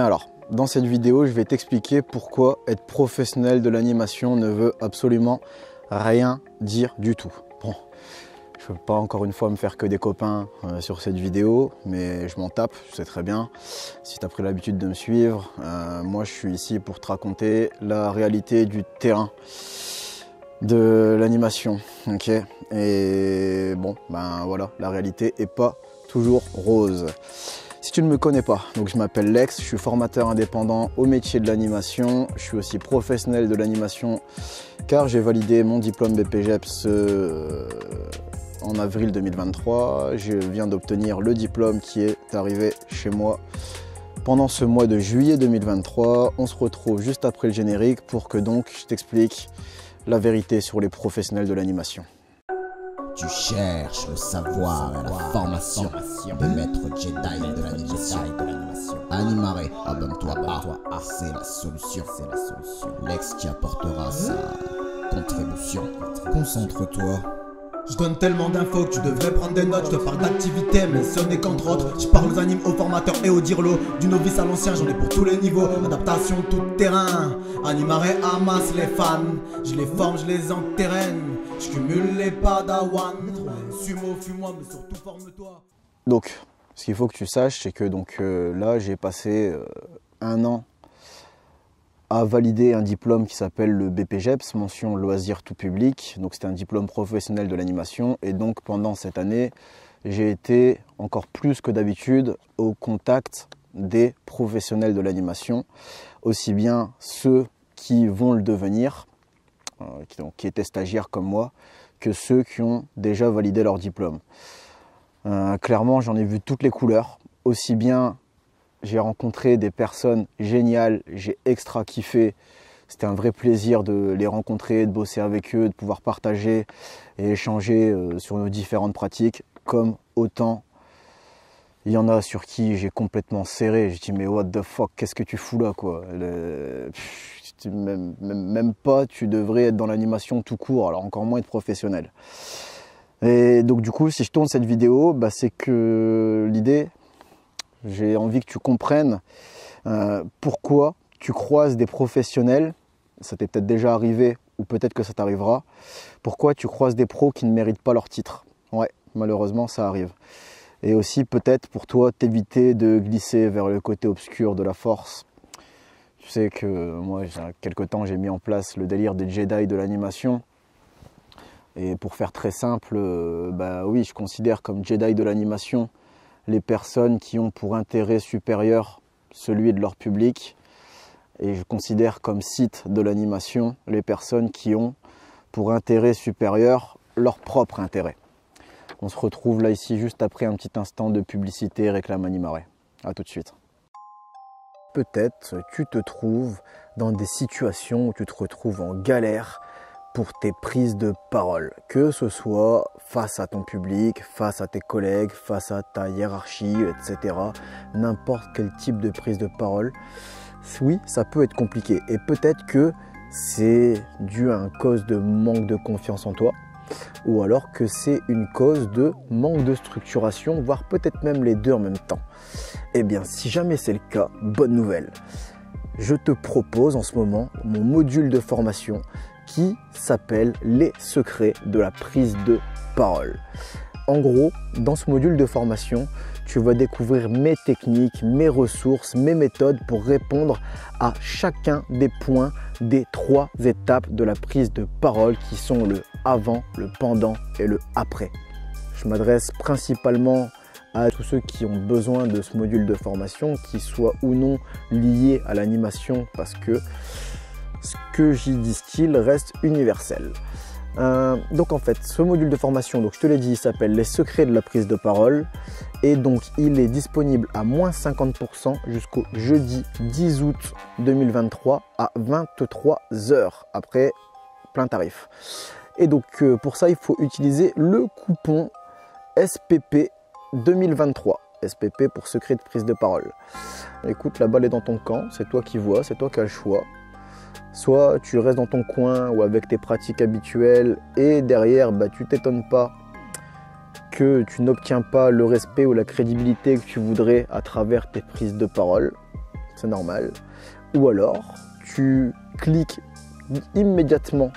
alors, dans cette vidéo, je vais t'expliquer pourquoi être professionnel de l'animation ne veut absolument rien dire du tout. Bon, je ne veux pas encore une fois me faire que des copains euh, sur cette vidéo, mais je m'en tape, je sais très bien. Si tu as pris l'habitude de me suivre, euh, moi je suis ici pour te raconter la réalité du terrain de l'animation. Ok Et bon, ben voilà, la réalité est pas toujours rose. Si tu ne me connais pas, donc je m'appelle Lex, je suis formateur indépendant au métier de l'animation, je suis aussi professionnel de l'animation car j'ai validé mon diplôme BPGEPS euh, en avril 2023. Je viens d'obtenir le diplôme qui est arrivé chez moi pendant ce mois de juillet 2023. On se retrouve juste après le générique pour que donc je t'explique la vérité sur les professionnels de l'animation. Tu cherches le savoir et la formation de maître Jedi de l'animation. Animaré, abonne-toi à ah, c'est la solution. C'est la solution. L'ex qui apportera ah. sa contribution. Concentre-toi. Je donne tellement d'infos que tu devrais prendre des notes, je te parle d'activités mais ce n'est qu'entre autres. Je parle aux animes, aux formateurs et aux dirlo. Du novice à l'ancien, j'en ai pour tous les niveaux. Adaptation tout terrain, animaré amasse les fans. Je les forme, je les enterraine. Je cumule les moi mais surtout forme-toi. Donc, ce qu'il faut que tu saches, c'est que donc euh, là, j'ai passé euh, un an à valider un diplôme qui s'appelle le BPGEPS, mention loisirs tout public. Donc, c'était un diplôme professionnel de l'animation. Et donc, pendant cette année, j'ai été encore plus que d'habitude au contact des professionnels de l'animation, aussi bien ceux qui vont le devenir euh, qui, étaient stagiaires comme moi, que ceux qui ont déjà validé leur diplôme. Euh, clairement, j'en ai vu toutes les couleurs, aussi bien j'ai rencontré des personnes géniales, j'ai extra kiffé. C'était un vrai plaisir de les rencontrer, de bosser avec eux, de pouvoir partager et échanger euh, sur nos différentes pratiques. Comme autant, il y en a sur qui j'ai complètement serré. Je dit mais what the fuck, qu'est-ce que tu fous là quoi même, pas, tu devrais être dans l'animation tout court, alors encore moins être professionnel. Et donc du coup, si je tourne cette vidéo, bah, c'est que l'idée, j'ai envie que tu comprennes euh, pourquoi tu croises des professionnels, ça t'est peut-être déjà arrivé ou peut-être que ça t'arrivera, pourquoi tu croises des pros qui ne méritent pas leur titre. Ouais, malheureusement, ça arrive. Et aussi peut-être pour toi t'éviter de glisser vers le côté obscur de la force tu sais que euh, moi, il y a quelques temps, j'ai mis en place le délire des Jedi de l'animation. Et pour faire très simple, euh, bah oui, je considère comme Jedi de l'animation les personnes qui ont pour intérêt supérieur celui de leur public. Et je considère comme site de l'animation les personnes qui ont pour intérêt supérieur leur propre intérêt. On se retrouve là ici juste après un petit instant de publicité réclame Animaré. A tout de suite peut-être tu te trouves dans des situations où tu te retrouves en galère pour tes prises de parole, que ce soit face à ton public, face à tes collègues, face à ta hiérarchie, etc. N'importe quel type de prise de parole, oui, ça peut être compliqué. Et peut-être que c'est dû à un cause de manque de confiance en toi, ou alors que c'est une cause de manque de structuration, voire peut-être même les deux en même temps. Eh bien, si jamais c'est le cas, bonne nouvelle. Je te propose en ce moment mon module de formation qui s'appelle Les secrets de la prise de parole. En gros, dans ce module de formation, tu vas découvrir mes techniques, mes ressources, mes méthodes pour répondre à chacun des points des trois étapes de la prise de parole qui sont le avant, le pendant et le après. Je m'adresse principalement à tous ceux qui ont besoin de ce module de formation, qui soit ou non lié à l'animation, parce que ce que j'y dis-t-il reste universel. Euh, donc en fait, ce module de formation, donc je te l'ai dit, il s'appelle Les secrets de la prise de parole. Et donc il est disponible à moins 50% jusqu'au jeudi 10 août 2023 à 23h après plein tarif. Et donc euh, pour ça, il faut utiliser le coupon SPP 2023. SPP pour secret de prise de parole. Écoute, la balle est dans ton camp, c'est toi qui vois, c'est toi qui as le choix. Soit tu restes dans ton coin ou avec tes pratiques habituelles et derrière, bah, tu t'étonnes pas que tu n'obtiens pas le respect ou la crédibilité que tu voudrais à travers tes prises de parole. C'est normal. Ou alors, tu cliques immédiatement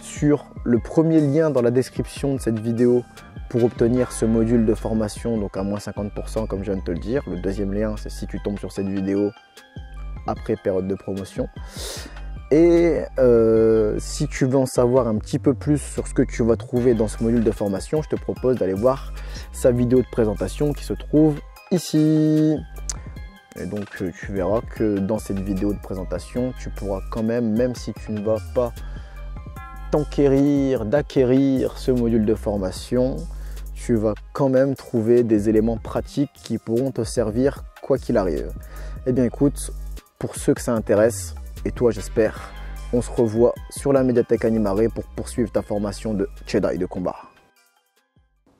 sur le premier lien dans la description de cette vidéo pour obtenir ce module de formation, donc à moins 50% comme je viens de te le dire. Le deuxième lien, c'est si tu tombes sur cette vidéo après période de promotion. Et euh, si tu veux en savoir un petit peu plus sur ce que tu vas trouver dans ce module de formation, je te propose d'aller voir sa vidéo de présentation qui se trouve ici. Et donc euh, tu verras que dans cette vidéo de présentation, tu pourras quand même, même si tu ne vas pas t'enquérir, d'acquérir ce module de formation, tu vas quand même trouver des éléments pratiques qui pourront te servir quoi qu'il arrive. Eh bien écoute, pour ceux que ça intéresse, et toi, j'espère, on se revoit sur la médiathèque Animaré pour poursuivre ta formation de Jedi de combat.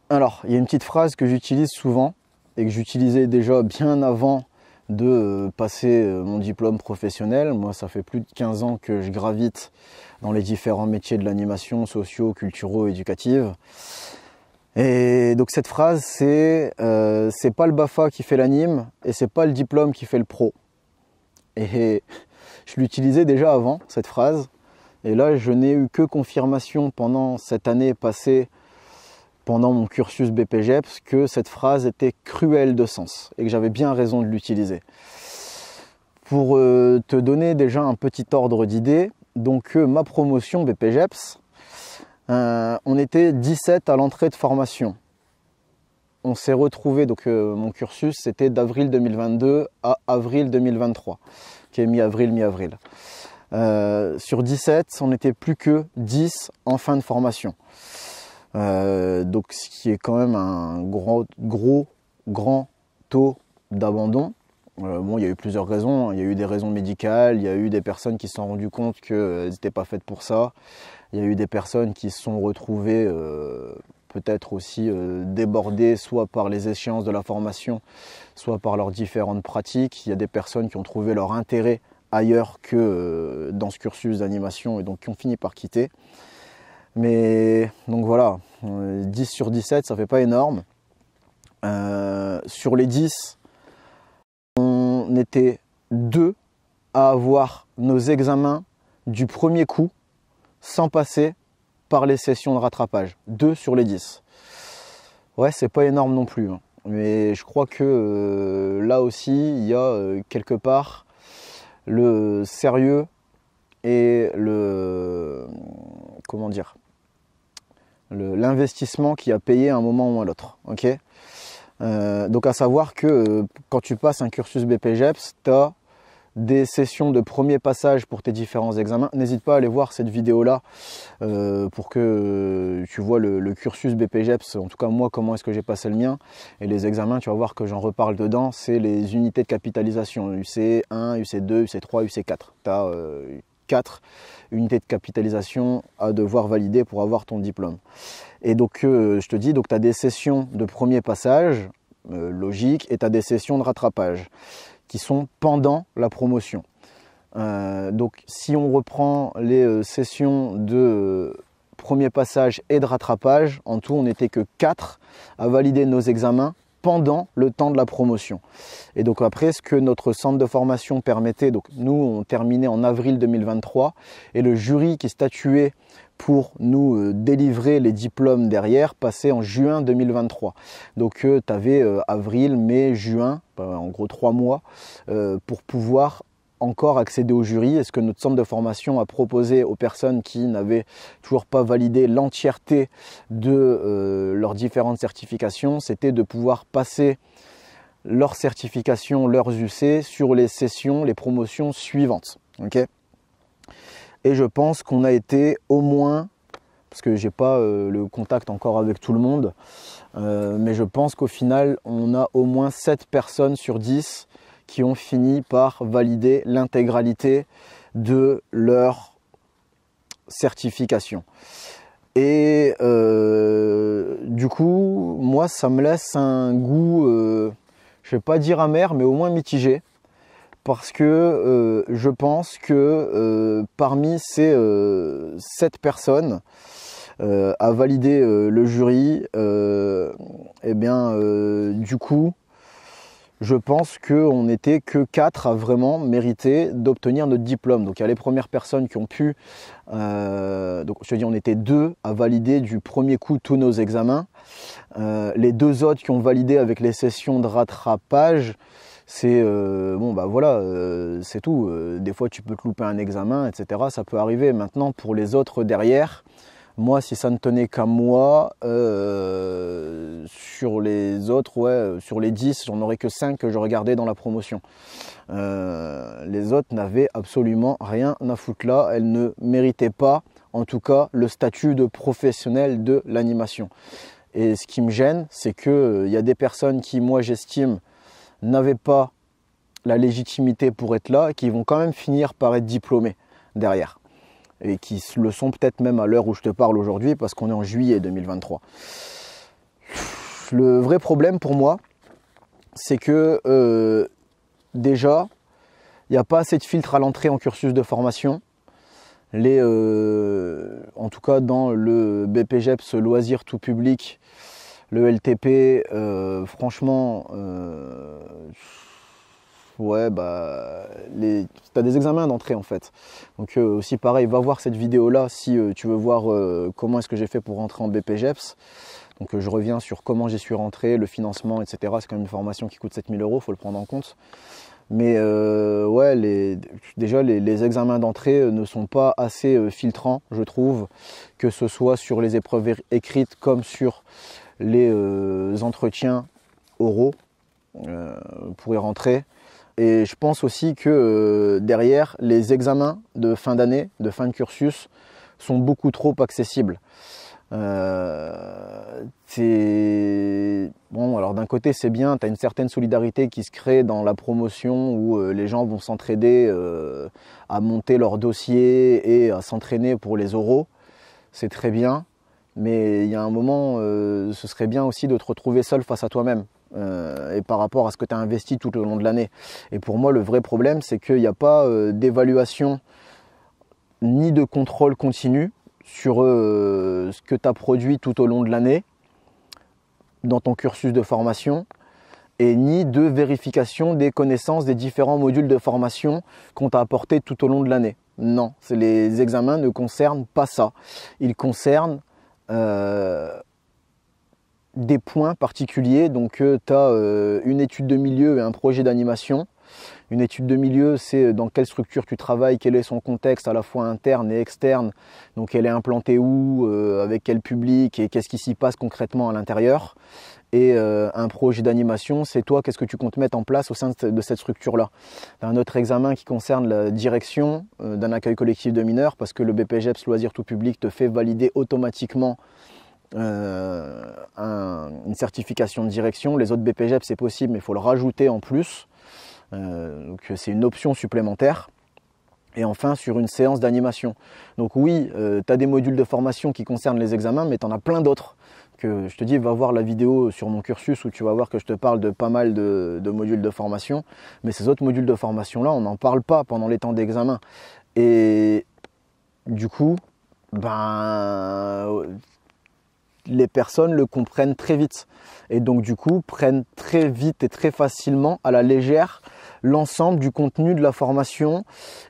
Alors, il y a une petite phrase que j'utilise souvent et que j'utilisais déjà bien avant de euh, passer euh, mon diplôme professionnel. Moi, ça fait plus de 15 ans que je gravite dans les différents métiers de l'animation, sociaux, culturaux, éducatifs. Et donc cette phrase, c'est euh, c'est pas le Bafa qui fait l'anime et c'est pas le diplôme qui fait le pro. Et je l'utilisais déjà avant, cette phrase. Et là, je n'ai eu que confirmation pendant cette année passée, pendant mon cursus BPGEPS, que cette phrase était cruelle de sens et que j'avais bien raison de l'utiliser. Pour euh, te donner déjà un petit ordre d'idée, donc euh, ma promotion BPGEPS, euh, on était 17 à l'entrée de formation on s'est retrouvé, donc mon cursus c'était d'avril 2022 à avril 2023 qui est mi-avril, mi-avril. Euh, sur 17, on n'était plus que 10 en fin de formation. Euh, donc ce qui est quand même un gros, gros grand taux d'abandon. Euh, bon, il y a eu plusieurs raisons. Hein. Il y a eu des raisons médicales, il y a eu des personnes qui se sont rendues compte qu'elles n'étaient pas faites pour ça. Il y a eu des personnes qui se sont retrouvées peut-être aussi euh, débordés soit par les échéances de la formation, soit par leurs différentes pratiques. Il y a des personnes qui ont trouvé leur intérêt ailleurs que euh, dans ce cursus d'animation et donc qui ont fini par quitter. Mais donc voilà, 10 euh, sur 17, ça fait pas énorme. sur les 10, on était deux à avoir nos examens du premier coup sans passer par les sessions de rattrapage. 2 sur les 10. Ouais, c'est pas énorme non plus. Hein. Mais je crois que euh, là aussi, il y a euh, quelque part le sérieux et le. Comment dire L'investissement qui a payé à un moment ou à l'autre. Ok euh, donc à savoir que quand tu passes un cursus BPGEPS, tu as des sessions de premier passage pour tes différents examens, n'hésite pas à aller voir cette vidéo-là euh, pour que tu vois le, cursus BPGEPS, en tout cas moi, comment est-ce que j'ai passé le mien. Et les examens, tu vas voir que j'en reparle dedans, c'est les unités de capitalisation, UC1, UC2, UC3, UC4. Tu as unités de capitalisation à devoir valider pour avoir ton diplôme. Et donc, euh, je te dis, tu as des sessions de premier passage, euh, logique, et tu as des sessions de rattrapage sont pendant la promotion. Euh, donc si on reprend les euh, sessions de euh, premier passage et de rattrapage, en tout on n'était que 4 à valider nos examens pendant le temps de la promotion. Et donc après, ce que notre centre de formation permettait, donc nous, on terminait en avril 2023, et le jury qui statuait pour nous euh, délivrer les diplômes derrière passait en juin 2023. Donc euh, tu avais euh, avril, mai, juin, bah, en gros trois mois, pour pouvoir encore accéder au jury Est-ce que notre centre de formation a proposé aux personnes qui n'avaient toujours pas validé l'entièreté de euh, leurs différentes certifications C'était de pouvoir passer leurs certifications, leurs UC sur les sessions, les promotions suivantes. ok et je pense qu'on a été au moins, parce que j'ai pas euh, le contact encore avec tout le monde, euh, mais je pense qu'au final, on a au moins 7 personnes sur 10 qui ont fini par valider l'intégralité de leur certification. Et euh, du coup, moi, ça me laisse un goût, euh, je vais pas dire amer, mais au moins mitigé, parce que euh, je pense que euh, parmi ces sept personnes à valider le jury, et eh bien, du coup, je pense qu'on n'était que quatre à vraiment mériter d'obtenir notre diplôme. Donc il y a les premières personnes qui ont pu, euh, donc je dis on était deux à valider du premier coup tous nos examens. Euh, les deux autres qui ont validé avec les sessions de rattrapage, c'est euh, bon bah voilà, c'est tout. des fois tu peux te louper un examen, etc. Ça peut arriver. Maintenant pour les autres derrière, moi, si ça ne tenait qu'à moi, euh, sur les autres, ouais, sur les 10, j'en aurais que 5 que je regardais dans la promotion. Euh, les autres n'avaient absolument rien à foutre là. Elles ne méritaient pas, en tout cas, le statut de professionnel de l'animation. Et ce qui me gêne, c'est qu'il il euh, y a des personnes qui, moi, j'estime, n'avaient pas la légitimité pour être là, et qui vont quand même finir par être diplômés derrière et qui le sont peut-être même à l'heure où je te parle aujourd'hui parce qu'on est en juillet 2023. Le vrai problème pour moi, c'est que euh, déjà, il n'y a pas assez de filtres à l'entrée en cursus de formation. Les, euh, en tout cas dans le BPGEPS loisirs tout public, le LTP, euh, franchement, Ouais, bah, les... tu as des examens d'entrée en fait. Donc, euh, aussi pareil, va voir cette vidéo là si euh, tu veux voir euh, comment est-ce que j'ai fait pour rentrer en BPGEPS. Donc, je reviens sur comment j'y suis rentré, le financement, etc. C'est quand même une formation qui coûte 7000 euros, faut le prendre en compte. Mais ouais, déjà, les, les examens d'entrée ne sont pas assez filtrants, je trouve, que ce soit sur les épreuves écrites comme sur les entretiens oraux pour y rentrer. Et je pense aussi que euh, derrière, les examens de fin d'année, de fin de cursus, sont beaucoup trop accessibles. Euh, bon, alors d'un côté c'est bien, tu as une certaine solidarité qui se crée dans la promotion où euh, les gens vont s'entraider à monter leur dossier et à s'entraîner pour les oraux. C'est très bien, mais il y a un moment, ce serait bien aussi de te retrouver seul face à toi-même. Euh, et par rapport à ce que tu as investi tout au long de l'année. Et pour moi, le vrai problème, c'est qu'il n'y a pas euh, d'évaluation ni de contrôle continu sur euh, ce que tu as produit tout au long de l'année dans ton cursus de formation et ni de vérification des connaissances des différents modules de formation qu'on t'a apporté tout au long de l'année. Non, les examens ne concernent pas ça. Ils concernent des points particuliers. Donc euh, tu as euh, une étude de milieu et un projet d'animation. Une étude de milieu, c'est euh, dans quelle structure tu travailles, quel est son contexte à la fois interne et externe. Donc elle est implantée où, avec quel public et qu'est-ce qui s'y passe concrètement à l'intérieur. Et un projet d'animation, c'est toi, qu'est-ce que tu comptes mettre en place au sein de cette structure-là. Un autre examen qui concerne la direction d'un accueil collectif de mineurs, parce que le BPGEPS Loisirs Tout Public te fait valider automatiquement euh, une certification de direction. Les autres BPGEP, e c'est possible, mais il faut le rajouter en plus. Euh, donc c'est une option supplémentaire et enfin sur une séance d'animation. Donc oui, euh, tu as des modules de formation qui concernent les examens, mais tu en as plein d'autres. Que je te dis, va voir la vidéo sur mon cursus où tu vas voir que je te parle de pas mal de, de modules de formation. Mais ces autres modules de formation-là, on n'en parle pas pendant les temps d'examen. Et du coup, ben, les personnes le comprennent très vite. Et donc du coup, prennent très vite et très facilement à la légère l'ensemble du contenu de la formation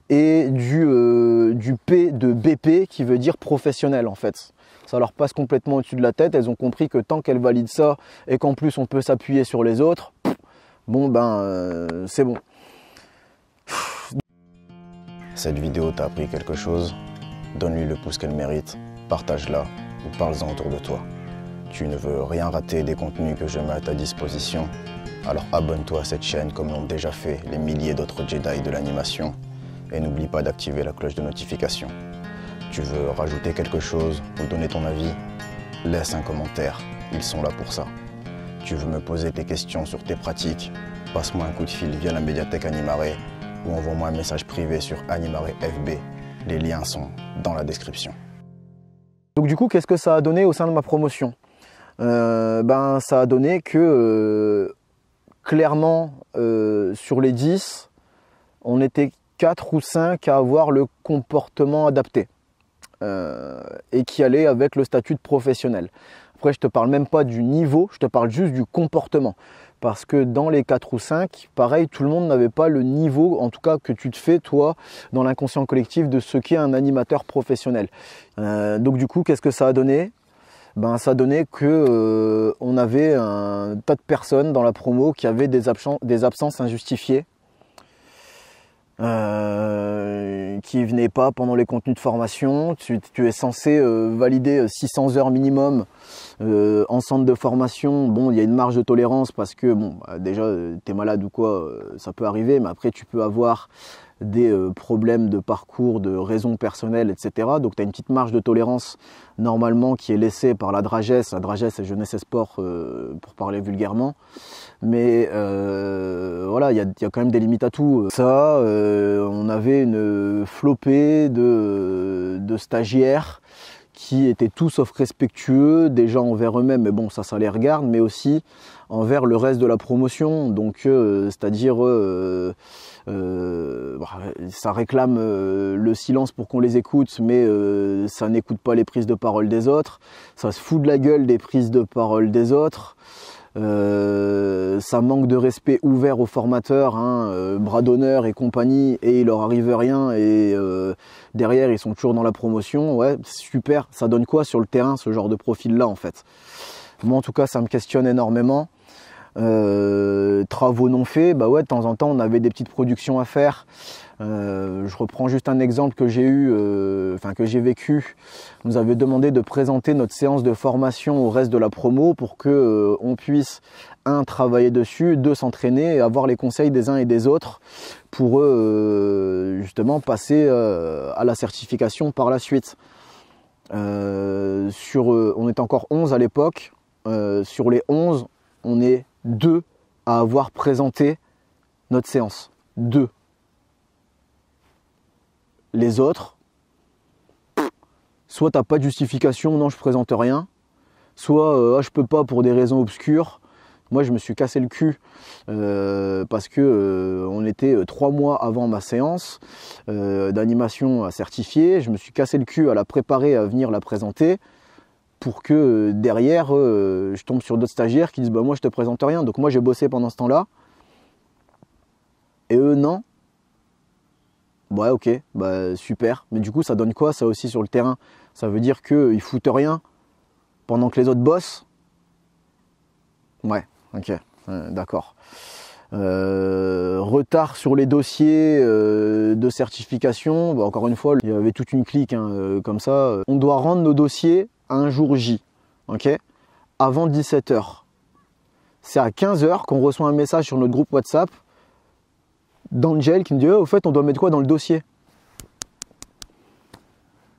et du, euh, du P de BP qui veut dire professionnel en fait. Ça leur passe complètement au-dessus de la tête. Elles ont compris que tant qu'elles valident ça et qu'en plus on peut s'appuyer sur les autres, bon ben euh, c'est bon. Cette vidéo t'a appris quelque chose Donne-lui le pouce qu'elle mérite, partage-la ou parles-en autour de toi. Tu ne veux rien rater des contenus que je mets à ta disposition, alors abonne-toi à cette chaîne comme l'ont déjà fait les milliers d'autres Jedi de l'animation et n'oublie pas d'activer la cloche de notification. Tu veux rajouter quelque chose ou donner ton avis Laisse un commentaire, ils sont là pour ça. Tu veux me poser tes questions sur tes pratiques Passe-moi un coup de fil via la médiathèque Animaré ou envoie-moi un message privé sur Animaré FB. Les liens sont dans la description. Donc du coup, qu'est-ce que ça a donné au sein de ma promotion euh, Ben ça a donné que euh, clairement euh, sur les 10, on était 4 ou 5 à avoir le comportement adapté et qui allait avec le statut de professionnel. Après, je te parle même pas du niveau, je te parle juste du comportement parce que dans les 4 ou 5, pareil, tout le monde n'avait pas le niveau, en tout cas que tu te fais toi, dans l'inconscient collectif de ce qu'est un animateur professionnel. Euh, donc du coup, qu'est-ce que ça a donné ben, ça donné que euh, on avait un tas de personnes dans la promo qui avaient des absences injustifiées euh, qui venait pas pendant les contenus de formation. Tu, es censé euh, valider 600 euh, heures minimum en centre de formation. Bon, il y a une marge de tolérance parce que, bon, bah, déjà, t'es malade ou quoi, ça peut arriver, mais après, tu peux avoir des euh, problèmes de parcours, de raisons personnelles, etc. Donc tu as une petite marge de tolérance normalement qui est laissée par la dragesse. La dragesse c'est jeunesse et sport euh, pour parler vulgairement. Mais euh, voilà, il y a, quand même des limites à tout. Ça, on avait une flopée de stagiaires qui étaient tout sauf respectueux, déjà envers eux-mêmes, mais bon, ça, ça les regarde, mais aussi envers le reste de la promotion. Donc, euh, c'est-à-dire, euh, euh, bah, ça réclame le silence pour qu'on les écoute, mais ça n'écoute pas les prises de parole des autres. Ça se fout de la gueule des prises de parole des autres. Euh, ça manque de respect ouvert aux formateurs, hein, euh, bras d'honneur et compagnie, et il leur arrive rien, et euh, derrière ils sont toujours dans la promotion. Ouais, super, ça donne quoi sur le terrain ce genre de profil-là en fait Moi en tout cas, ça me questionne énormément. Euh, travaux non faits, bah ouais, de temps en temps, on avait des petites productions à faire. Euh, je reprends juste un exemple que j'ai eu, euh, enfin que j'ai vécu. On nous avait demandé de présenter notre séance de formation au reste de la promo pour que on puisse un travailler dessus, deux s'entraîner et avoir les conseils des uns et des autres pour justement passer à la certification par la suite. sur, on est encore 11 à l'époque. sur les 11, on est deux à avoir présenté notre séance. Deux. Les autres, soit t'as pas de justification, non je présente rien, soit euh, ah, je peux pas pour des raisons obscures. Moi je me suis cassé le cul euh, parce que euh, on était trois mois avant ma séance d'animation à certifier, je me suis cassé le cul à la préparer, à venir la présenter pour que euh, derrière, euh, je tombe sur d'autres stagiaires qui disent bah, Moi, je te présente rien. Donc, moi, j'ai bossé pendant ce temps-là. Et eux, non. Ouais, bah, ok, bah, super. Mais du coup, ça donne quoi, ça aussi, sur le terrain Ça veut dire qu'ils foutent rien pendant que les autres bossent Ouais, ok, euh, d'accord. retard sur les dossiers de certification. Bah, encore une fois, il y avait toute une clique hein, comme ça. On doit rendre nos dossiers un jour J, ok Avant 17h. C'est à 15h qu'on reçoit un message sur notre groupe WhatsApp d'Angel qui me dit Au fait, on doit mettre quoi dans le dossier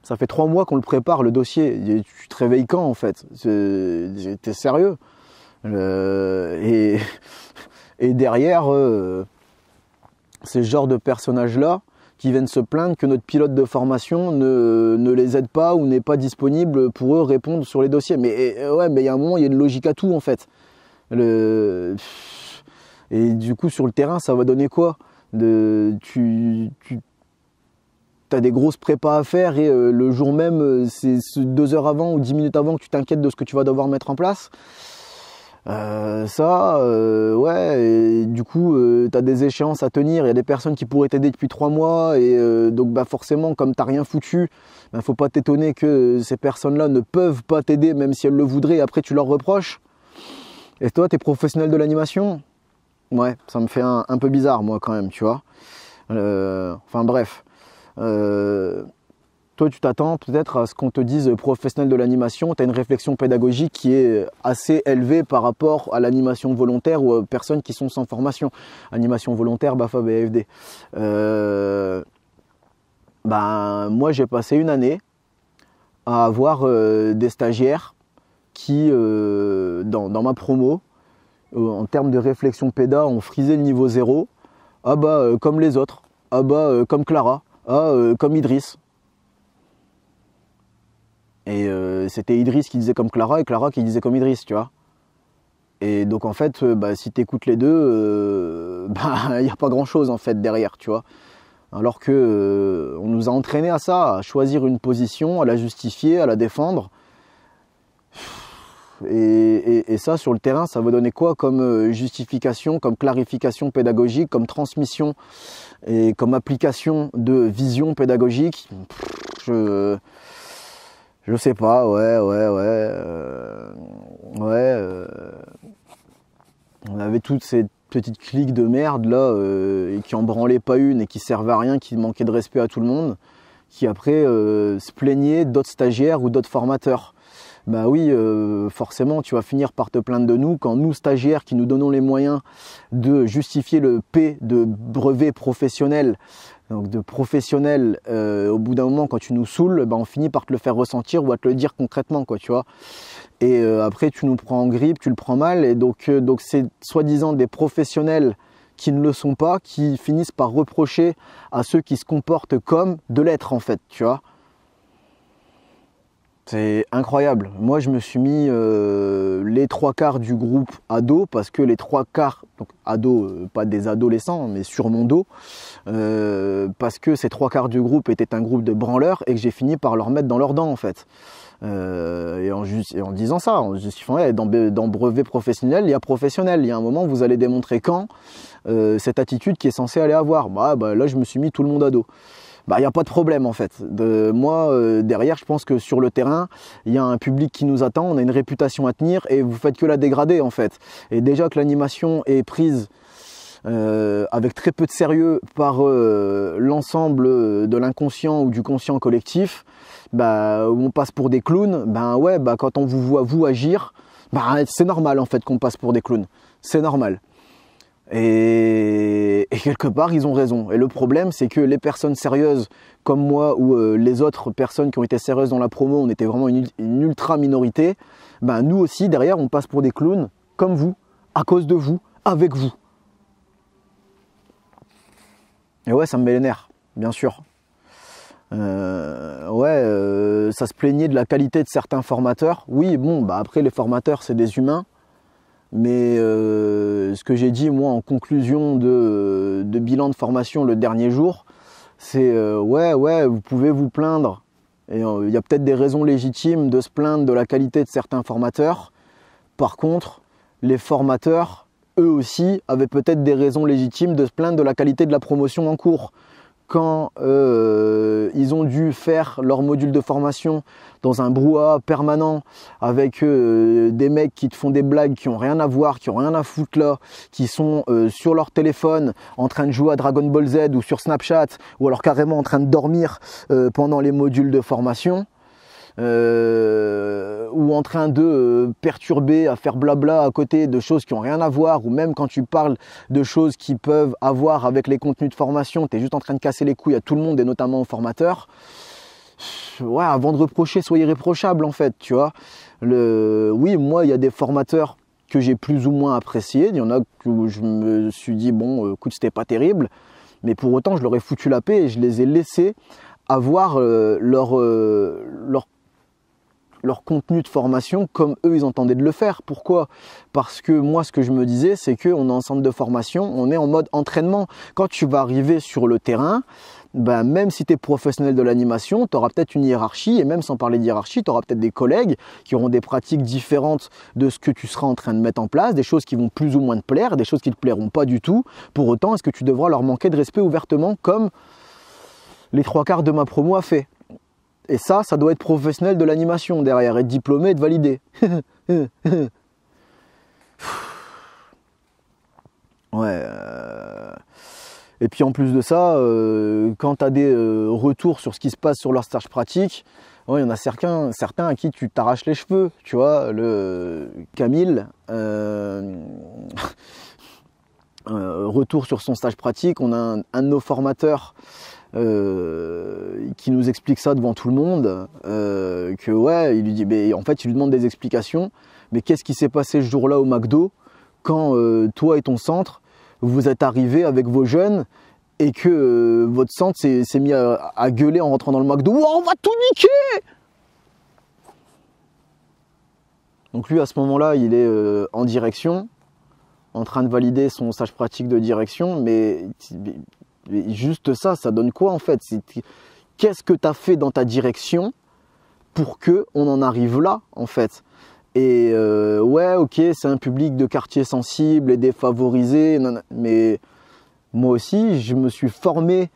Ça fait trois mois qu'on le prépare, le dossier. Tu te réveilles quand en fait T'es sérieux euh, et, derrière, euh, ce genre de personnages-là, qui viennent se plaindre que notre pilote de formation ne, les aide pas ou n'est pas disponible pour eux répondre sur les dossiers. Mais ouais, mais il y a un moment, il y a une logique à tout en fait. Et du coup, sur le terrain, ça va donner quoi de, Tu, tu as des grosses prépas à faire et euh, le jour même, euh, c'est deux heures avant ou dix minutes avant que tu t'inquiètes de ce que tu vas devoir mettre en place. Euh, ça, euh, ouais, et du coup, euh, tu des échéances à tenir, il y a des personnes qui pourraient t'aider depuis trois mois, et euh, donc bah, forcément, comme t'as rien foutu, bah, faut pas t'étonner que ces personnes-là ne peuvent pas t'aider, même si elles le voudraient, et après tu leur reproches. Et toi, t'es professionnel de l'animation Ouais, ça me fait un, un, peu bizarre, moi, quand même, tu vois. enfin, bref. Toi, tu t'attends peut-être à ce qu'on te dise euh, professionnel de l'animation. Tu as une réflexion pédagogique qui est euh, assez élevée par rapport à l'animation volontaire ou personnes qui sont sans formation. Animation volontaire, BAFA, BFD. Euh, ben, moi, j'ai passé une année à avoir des stagiaires qui, dans, ma promo, en termes de réflexion pédagogique, ont frisé le niveau zéro. Ah bah, comme les autres. Ah bah, comme Clara. Ah, comme Idriss et euh, c'était Idriss qui disait comme Clara et Clara qui disait comme Idriss, tu vois. Et donc en fait, euh, bah, si tu écoutes les deux, il euh, n'y bah, a pas grand chose en fait derrière, tu vois. Alors que on nous a entraîné à ça, à choisir une position, à la justifier, à la défendre. Et, et, ça, sur le terrain, ça vous donner quoi comme justification, comme clarification pédagogique, comme transmission et comme application de vision pédagogique Je je sais pas, ouais, ouais, ouais. Euh, ouais. Euh, on avait toutes ces petites cliques de merde là, euh, et qui en branlaient pas une et qui servaient à rien, qui manquaient de respect à tout le monde, qui après se plaignaient d'autres stagiaires ou d'autres formateurs. Bah oui, forcément, tu vas finir par te plaindre de nous quand nous, stagiaires, qui nous donnons les moyens de justifier le P de brevet professionnel, donc de professionnels, euh, au bout d'un moment, quand tu nous saoules, ben, on finit par te le faire ressentir ou à te le dire concrètement, quoi, tu vois. Et euh, après, tu nous prends en grippe, tu le prends mal, et donc, euh, donc c'est soi-disant des professionnels qui ne le sont pas, qui finissent par reprocher à ceux qui se comportent comme de l'être, en fait, tu vois. C'est incroyable. Moi, je me suis mis euh, les trois quarts du groupe ado parce que les trois quarts, donc ado, euh, pas des adolescents, mais sur mon dos, euh, parce que ces trois quarts du groupe étaient un groupe de branleurs et que j'ai fini par leur mettre dans leurs dents en fait. et, en disant ça, en justifiant ouais, eh, dans, brevet professionnel, il y a professionnel. Il y a un moment, vous allez démontrer quand cette attitude qui est censée aller avoir. Bah, bah, là, je me suis mis tout le monde ado bah il n'y a pas de problème en fait. De, moi euh, derrière, je pense que sur le terrain, il y a un public qui nous attend, on a une réputation à tenir et vous faites que la dégrader en fait. Et déjà que l'animation est prise euh, avec très peu de sérieux par euh, l'ensemble de l'inconscient ou du conscient collectif, bah, où on passe pour des clowns, ben ouais, bah, quand on vous voit vous agir, bah, c'est normal en fait qu'on passe pour des clowns. C'est normal. Et, quelque part, ils ont raison. Et le problème, c'est que les personnes sérieuses comme moi ou euh, les autres personnes qui ont été sérieuses dans la promo, on était vraiment une, ultra minorité. Ben, nous aussi, derrière, on passe pour des clowns comme vous, à cause de vous, avec vous. Et ouais, ça me met les nerfs, bien sûr. Euh, ouais, euh, ça se plaignait de la qualité de certains formateurs. Oui, bon, bah après les formateurs, c'est des humains. Mais euh, ce que j'ai dit, moi, en conclusion de, bilan de formation le dernier jour, c'est euh, ouais, ouais, vous pouvez vous plaindre. Et euh, il y a peut-être des raisons légitimes de se plaindre de la qualité de certains formateurs. Par contre, les formateurs, eux aussi, avaient peut-être des raisons légitimes de se plaindre de la qualité de la promotion en cours quand euh, ils ont dû faire leur module de formation dans un brouhaha permanent avec euh, des mecs qui te font des blagues qui ont rien à voir, qui ont rien à foutre là, qui sont euh, sur leur téléphone en train de jouer à Dragon Ball Z ou sur Snapchat ou alors carrément en train de dormir pendant les modules de formation. Euh, ou en train de euh, perturber, à faire blabla à côté de choses qui n'ont rien à voir, ou même quand tu parles de choses qui peuvent avoir avec les contenus de formation, tu es juste en train de casser les couilles à tout le monde et notamment aux formateurs. Ouais, avant de reprocher, soyez réprochable en fait, tu vois. Le... Oui, moi, il y a des formateurs que j'ai plus ou moins appréciés, il y en a que je me suis dit, bon, euh, écoute, c'était pas terrible, mais pour autant, je leur ai foutu la paix et je les ai laissés avoir leur, leur leur contenu de formation comme eux ils entendaient de le faire. Pourquoi Parce que moi ce que je me disais c'est qu'on est en centre de formation, on est en mode entraînement. Quand tu vas arriver sur le terrain, ben, même si tu es professionnel de l'animation, tu auras peut-être une hiérarchie, et même sans parler de hiérarchie, tu auras peut-être des collègues qui auront des pratiques différentes de ce que tu seras en train de mettre en place, des choses qui vont plus ou moins te plaire, des choses qui ne te plairont pas du tout. Pour autant, est-ce que tu devras leur manquer de respect ouvertement comme les trois quarts de ma promo a fait et ça, ça doit être professionnel de l'animation derrière, être diplômé, être validé. ouais. Euh. Et puis en plus de ça, euh, quand tu as des euh, retours sur ce qui se passe sur leur stage pratique, il y en a certains, certains à qui tu t'arraches les cheveux. Tu vois, le Camille, retour sur son stage pratique, on a un de nos formateurs euh, qui nous explique ça devant tout le monde, euh, que ouais, il lui dit, mais en fait, il lui demande des explications, mais qu'est-ce qui s'est passé ce jour-là au McDo quand euh, toi et ton centre, vous êtes arrivés avec vos jeunes et que euh, votre centre s'est mis à, gueuler en rentrant dans le McDo, on va tout niquer Donc lui, à ce moment-là, il est en direction, en train de valider son stage pratique de direction, mais Juste ça, ça donne quoi en fait Qu'est-ce que tu as fait dans ta direction pour que on en arrive là en fait Et euh, ouais, ok, c'est un public de quartier sensible et défavorisé, mais moi aussi, je me suis formé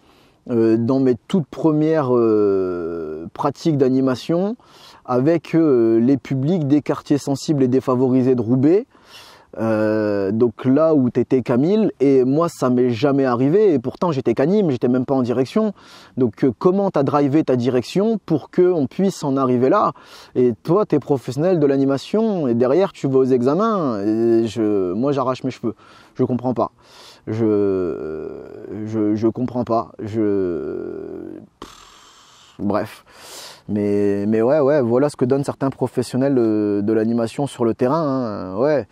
euh, dans mes toutes premières euh, pratiques d'animation avec les publics des quartiers sensibles et défavorisés de Roubaix. Euh, donc là où t'étais Camille, et moi ça m'est jamais arrivé, et pourtant j'étais canime, j'étais même pas en direction. Donc comment euh, comment t'as drivé ta direction pour qu'on puisse en arriver là Et toi t'es professionnel de l'animation, et derrière tu vas aux examens, et moi j'arrache mes cheveux, je comprends pas. Je, je, comprends pas, je. bref. Mais, mais, ouais, ouais, voilà ce que donnent certains professionnels euh, de, l'animation sur le terrain. Hein. ouais.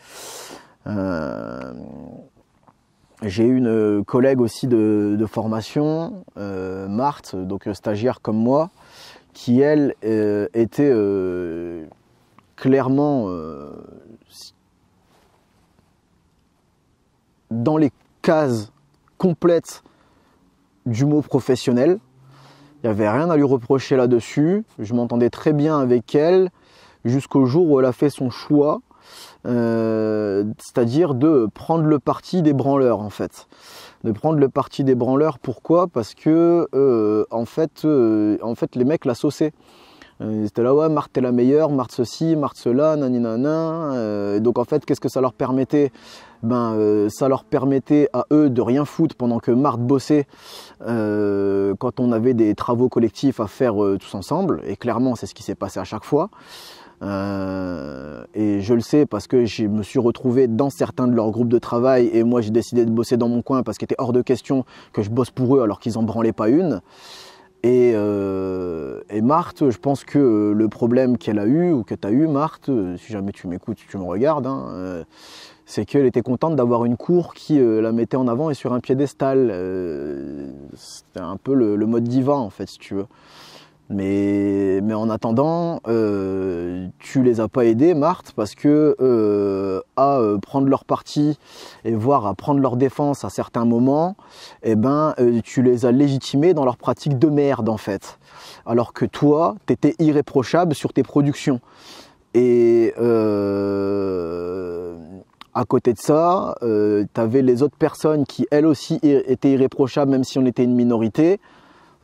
Euh, j'ai une collègue aussi de, de formation, euh, Marthe, donc euh, stagiaire comme moi, qui elle était clairement dans les cases complètes du mot professionnel. Il n'y avait rien à lui reprocher là-dessus. Je m'entendais très bien avec elle jusqu'au jour où elle a fait son choix euh, c'est-à-dire de prendre le parti des branleurs en fait. De prendre le parti des branleurs, pourquoi Parce que euh, en, fait, euh, en fait les mecs la sauçaient. Ils étaient là, ouais, Marthe est la meilleure, Marthe ceci, Marthe cela, naninana. donc en fait, qu'est-ce que ça leur permettait ben, ça leur permettait à eux de rien foutre pendant que Marthe bossait quand on avait des travaux collectifs à faire tous ensemble. Et clairement, c'est ce qui s'est passé à chaque fois. Euh, et je le sais parce que je me suis retrouvé dans certains de leurs groupes de travail et moi j'ai décidé de bosser dans mon coin parce qu'il était hors de question que je bosse pour eux alors qu'ils en branlaient pas une. Et, euh, et, Marthe, je pense que euh, le problème qu'elle a eu ou que tu as eu, Marthe, si jamais tu m'écoutes, tu me regardes, hein, c'est qu'elle était contente d'avoir une cour qui la mettait en avant et sur un piédestal. C'était un peu le, mode divin en fait, si tu veux. Mais, mais en attendant, euh, tu les as pas aidés, Marthe, parce que euh, à euh, prendre leur parti et voire à prendre leur défense à certains moments, eh ben, euh, tu les as légitimés dans leur pratique de merde, en fait. Alors que toi, tu étais irréprochable sur tes productions. Et à côté de ça, tu avais les autres personnes qui, elles aussi, étaient irréprochables, même si on était une minorité.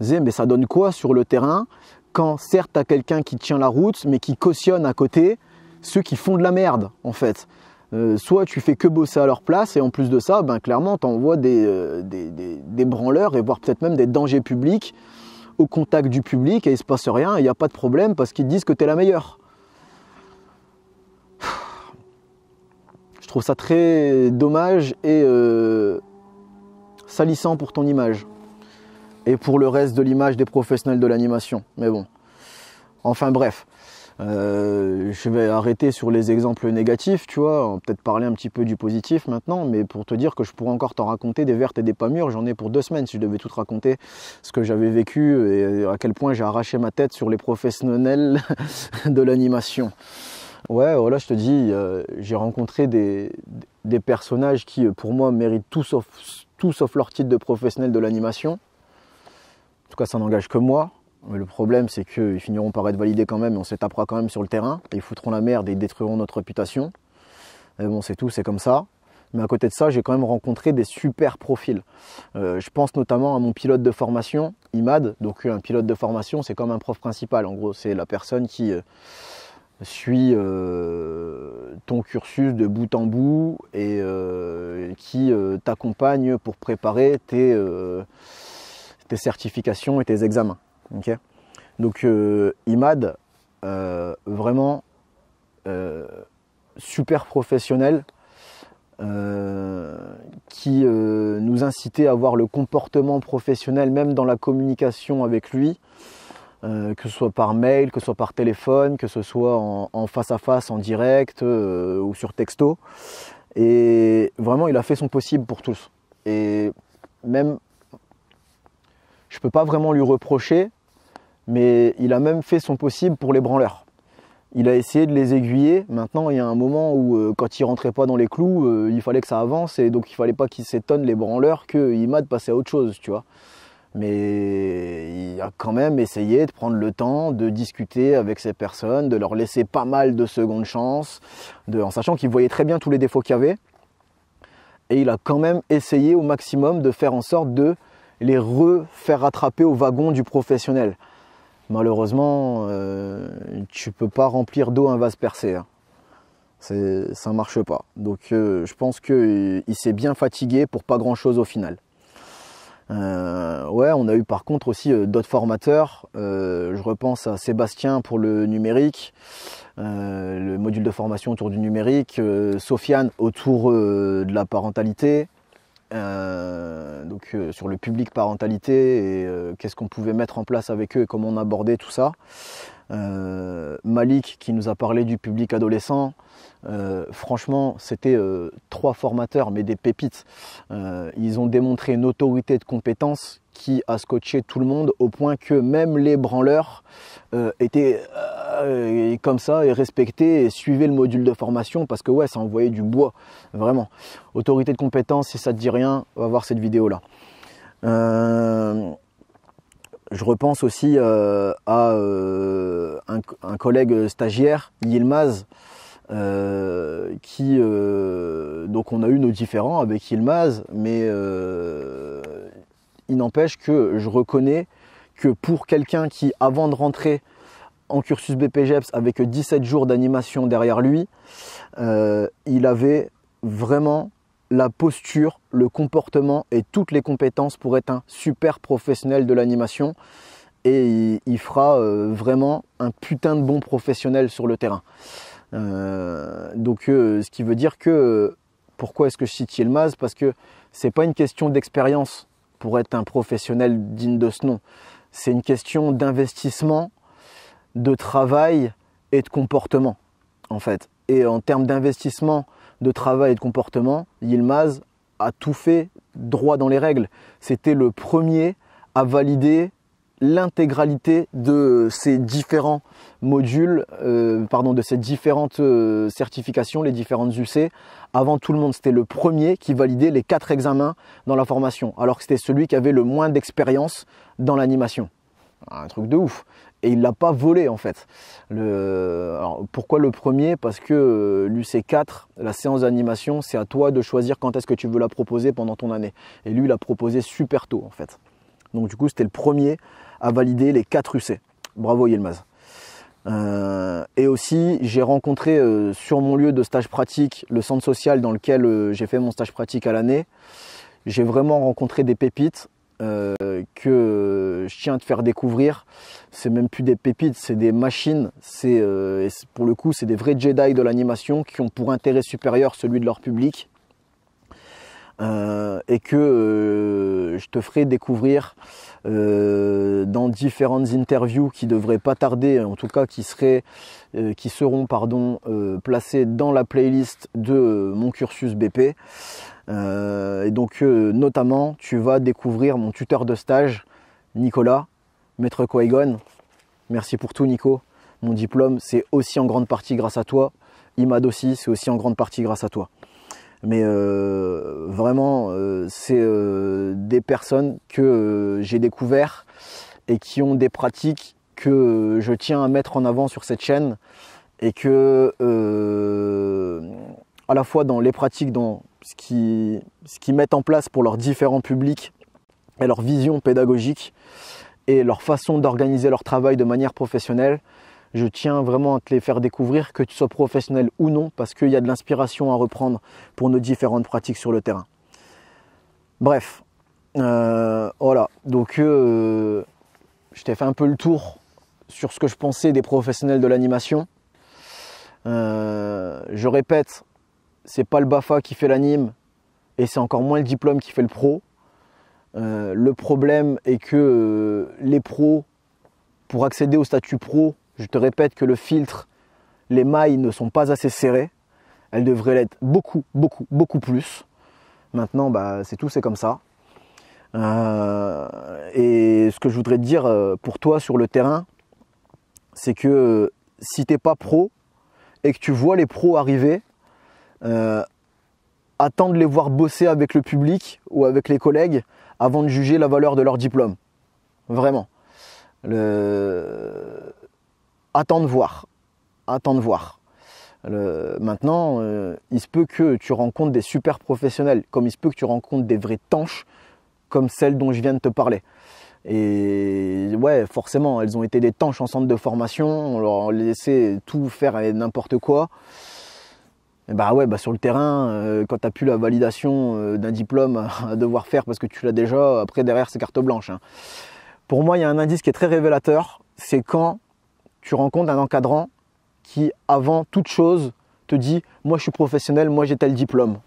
Zé, mais ça donne quoi sur le terrain quand certes t'as quelqu'un qui tient la route, mais qui cautionne à côté ceux qui font de la merde, en fait euh, Soit tu fais que bosser à leur place, et en plus de ça, ben, clairement, tu euh, des, des, branleurs et voire peut-être même des dangers publics au contact du public, et il se passe rien, il n'y a pas de problème parce qu'ils disent que tu es la meilleure. Je trouve ça très dommage et euh, salissant pour ton image et pour le reste de l'image des professionnels de l'animation. Mais bon, enfin bref. Euh, je vais arrêter sur les exemples négatifs, tu vois. peut-être parler un petit peu du positif maintenant, mais pour te dire que je pourrais encore t'en raconter des vertes et des pas mûres, j'en ai pour deux semaines si je devais tout te raconter ce que j'avais vécu et euh, à quel point j'ai arraché ma tête sur les professionnels de l'animation. Ouais, voilà, je te dis, euh, j'ai rencontré des, personnages qui, pour moi, méritent tout sauf, tout sauf leur titre de professionnel de l'animation tout cas, ça n'engage que moi. Mais le problème, c'est qu'ils finiront par être validés quand même, et on s'étapera quand même sur le terrain. ils foutront la merde et ils détruiront notre réputation. Mais bon, c'est tout, c'est comme ça. Mais à côté de ça, j'ai quand même rencontré des super profils. Euh, je pense notamment à mon pilote de formation, IMAD. Donc, un pilote de formation, c'est comme un prof principal. En gros, c'est la personne qui euh, suit euh, ton cursus de bout en bout et qui t'accompagne pour préparer tes tes certifications et tes examens. Donc euh, IMAD, euh, vraiment euh, super professionnel, qui nous incitait à avoir le comportement professionnel, même dans la communication avec lui, que ce soit par mail, que ce soit par téléphone, que ce soit en, en face à face, en direct ou sur texto. Et vraiment, il a fait son possible pour tous. Et même je ne peux pas vraiment lui reprocher, mais il a même fait son possible pour les branleurs. Il a essayé de les aiguiller. Maintenant, il y a un moment où, euh, quand il rentrait pas dans les clous, euh, il fallait que ça avance et donc il fallait pas qu'ils s'étonne les branleurs qu'il m'a de passer à autre chose, tu vois. Mais il a quand même essayé de prendre le temps de discuter avec ces personnes, de leur laisser pas mal de secondes chances, en sachant qu'il voyait très bien tous les défauts qu'il y avait. Et il a quand même essayé au maximum de faire en sorte de les refaire rattraper au wagon du professionnel. Malheureusement, tu euh, tu peux pas remplir d'eau un vase percé. Hein. Ça ne marche pas. Donc euh, je pense qu'il euh, s'est bien fatigué pour pas grand-chose au final. ouais, on a eu par contre aussi d'autres formateurs. je repense à Sébastien pour le numérique, le module de formation autour du numérique, Sofiane autour de la parentalité, euh, donc euh, sur le public parentalité et euh, qu'est-ce qu'on pouvait mettre en place avec eux et comment on abordait tout ça. Malik qui nous a parlé du public adolescent. franchement, c'était trois formateurs, mais des pépites. ils ont démontré une autorité de compétence qui a scotché tout le monde au point que même les branleurs euh, étaient euh, comme ça et respectaient et suivaient le module de formation parce que ouais ça envoyait du bois vraiment. Autorité de compétence, si ça te dit rien, va voir cette vidéo là. Euh, je repense aussi à un, collègue stagiaire, Yilmaz, qui donc on a eu nos différends avec Yilmaz mais euh, il n'empêche que je reconnais que pour quelqu'un qui, avant de rentrer en cursus BPGEPS avec 17 jours d'animation derrière lui, euh, il avait vraiment la posture, le comportement et toutes les compétences pour être un super professionnel de l'animation. Et il, fera euh, vraiment un putain de bon professionnel sur le terrain. Euh, donc, ce qui veut dire que pourquoi est-ce que je cite Yelmaz Parce que c'est pas une question d'expérience pour être un professionnel digne de ce nom. C'est une question d'investissement, de travail et de comportement, en fait. Et en termes d'investissement, de travail et de comportement, Yilmaz a tout fait droit dans les règles. C'était le premier à valider l'intégralité de ces différents modules, euh, pardon, de ces différentes euh, certifications, les différentes UC. Avant tout le monde, c'était le premier qui validait les quatre examens dans la formation, alors que c'était celui qui avait le moins d'expérience dans l'animation. Un truc de ouf. Et il l'a pas volé en fait. Le... pourquoi le premier Parce que euh, l'UC4, la séance d'animation, c'est à toi de choisir quand est-ce que tu veux la proposer pendant ton année. Et lui, il l'a proposé super tôt en fait. Donc du coup, c'était le premier à valider les 4 UC. Bravo Yelmaz. Euh, et aussi, j'ai rencontré euh, sur mon lieu de stage pratique, le centre social dans lequel euh, j'ai fait mon stage pratique à l'année, j'ai vraiment rencontré des pépites que je tiens à faire découvrir. C'est même plus des pépites, c'est des machines. C'est pour le coup, c'est des vrais Jedi de l'animation qui ont pour intérêt supérieur celui de leur public. Euh, et que euh, je te ferai découvrir euh, dans différentes interviews qui devraient pas tarder, en tout cas qui seraient, qui seront pardon placées dans la playlist de mon cursus BP. et donc notamment, tu vas découvrir mon tuteur de stage, Nicolas, maître Quaigon. Merci pour tout, Nico. Mon diplôme, c'est aussi en grande partie grâce à toi. IMAD aussi, c'est aussi en grande partie grâce à toi mais euh, vraiment euh, c'est euh, des personnes que j'ai découvertes et qui ont des pratiques que je tiens à mettre en avant sur cette chaîne et que à la fois dans les pratiques dans ce ce qu'ils mettent en place pour leurs différents publics et leur vision pédagogique et leur façon d'organiser leur travail de manière professionnelle je tiens vraiment à te les faire découvrir, que tu sois professionnel ou non, parce qu'il y a de l'inspiration à reprendre pour nos différentes pratiques sur le terrain. Bref, euh, voilà. Donc, euh, je t'ai fait un peu le tour sur ce que je pensais des professionnels de l'animation. Euh, je répète, c'est pas le BAFA qui fait l'anime et c'est encore moins le diplôme qui fait le pro. le problème est que les pros, pour accéder au statut pro, je te répète que le filtre, les mailles ne sont pas assez serrées. Elles devraient l'être beaucoup, beaucoup, beaucoup plus. Maintenant, bah, c'est tout, c'est comme ça. Euh, et ce que je voudrais te dire euh, pour toi sur le terrain, c'est que euh, si t'es pas pro et que tu vois les pros arriver, attends de les voir bosser avec le public ou avec les collègues avant de juger la valeur de leur diplôme. Vraiment. Le attends de voir. Attends de voir. maintenant, euh, il se peut que tu rencontres des super professionnels, comme il se peut que tu rencontres des vraies tanches, comme celles dont je viens de te parler. Et ouais, forcément, elles ont été des tanches en centre de formation, on leur a laissé tout faire et n'importe quoi. Et bah ouais, bah sur le terrain, euh, quand tu plus la validation euh, d'un diplôme à devoir faire parce que tu l'as déjà, après derrière c'est carte blanche. Hein. Pour moi, il y a un indice qui est très révélateur, c'est quand tu rencontres un encadrant qui, avant toute chose, te dit Moi, je suis professionnel, moi, j'ai tel diplôme.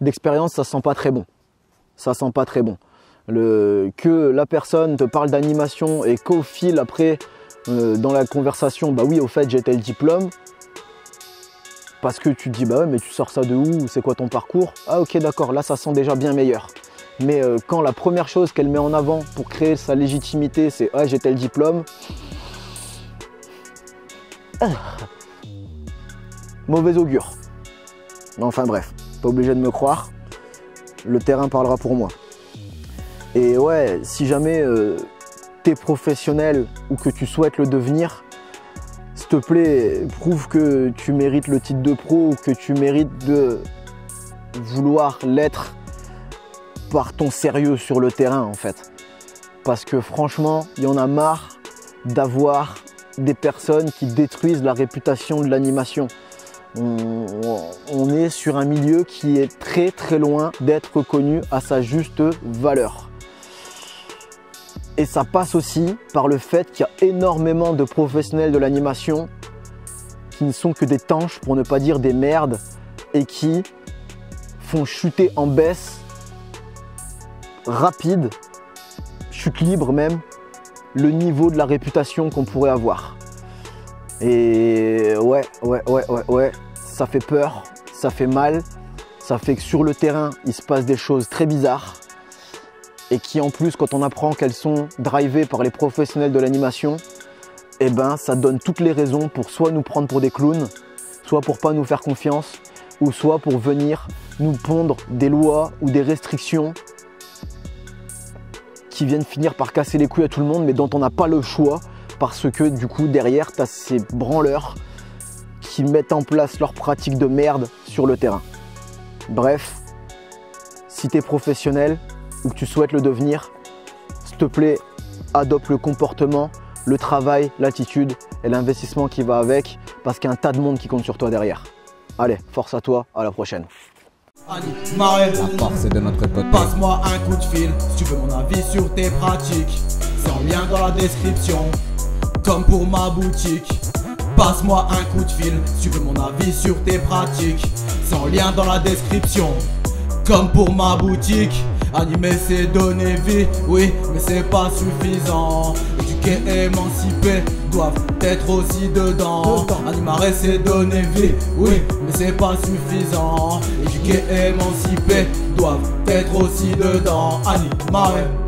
D'expérience, ça sent pas très bon. Ça sent pas très bon. Le, que la personne te parle d'animation et qu'au fil après euh, dans la conversation, bah oui, au fait, j'ai tel diplôme. Parce que tu te dis, bah mais tu sors ça de où C'est quoi ton parcours Ah, ok, d'accord, là, ça sent déjà bien meilleur. Mais euh, quand la première chose qu'elle met en avant pour créer sa légitimité, c'est Ah, j'ai tel diplôme, ah. Mauvais augure. Enfin bref, pas obligé de me croire. Le terrain parlera pour moi. Et ouais, si jamais euh, t'es professionnel ou que tu souhaites le devenir, s'il te plaît, prouve que tu mérites le titre de pro ou que tu mérites de vouloir l'être par ton sérieux sur le terrain en fait. Parce que franchement, il y en a marre d'avoir des personnes qui détruisent la réputation de l'animation. On, est sur un milieu qui est très très loin d'être connu à sa juste valeur. Et ça passe aussi par le fait qu'il y a énormément de professionnels de l'animation qui ne sont que des tanches, pour ne pas dire des merdes, et qui font chuter en baisse rapide, chute libre même, le niveau de la réputation qu'on pourrait avoir. Et ouais, ouais, ouais, ouais, ouais, ça fait peur, ça fait mal, ça fait que sur le terrain, il se passe des choses très bizarres et qui en plus, quand on apprend qu'elles sont drivées par les professionnels de l'animation, eh ben, ça donne toutes les raisons pour soit nous prendre pour des clowns, soit pour pas nous faire confiance, ou soit pour venir nous pondre des lois ou des restrictions qui viennent finir par casser les couilles à tout le monde, mais dont on n'a pas le choix parce que du coup derrière tu as ces branleurs qui mettent en place leurs pratique de merde sur le terrain. Bref, si tu es professionnel ou que tu souhaites le devenir, s'il te plaît, adopte le comportement, le travail, l'attitude et l'investissement qui va avec parce qu'il y a un tas de monde qui compte sur toi derrière. Allez, force à toi, à la prochaine. La force de notre côté. Passe-moi un coup de fil si tu veux mon avis sur tes pratiques. Sans lien dans la description, comme pour ma boutique. Passe-moi un coup de fil si tu veux mon avis sur tes pratiques. Sans lien dans la description. Comme pour ma boutique, animer c'est donner vie, oui, mais c'est pas suffisant. Éduquer, émanciper doivent être aussi dedans. Animer c'est donner vie, oui, mais c'est pas suffisant. Éduquer, émanciper doivent être aussi dedans. Animer.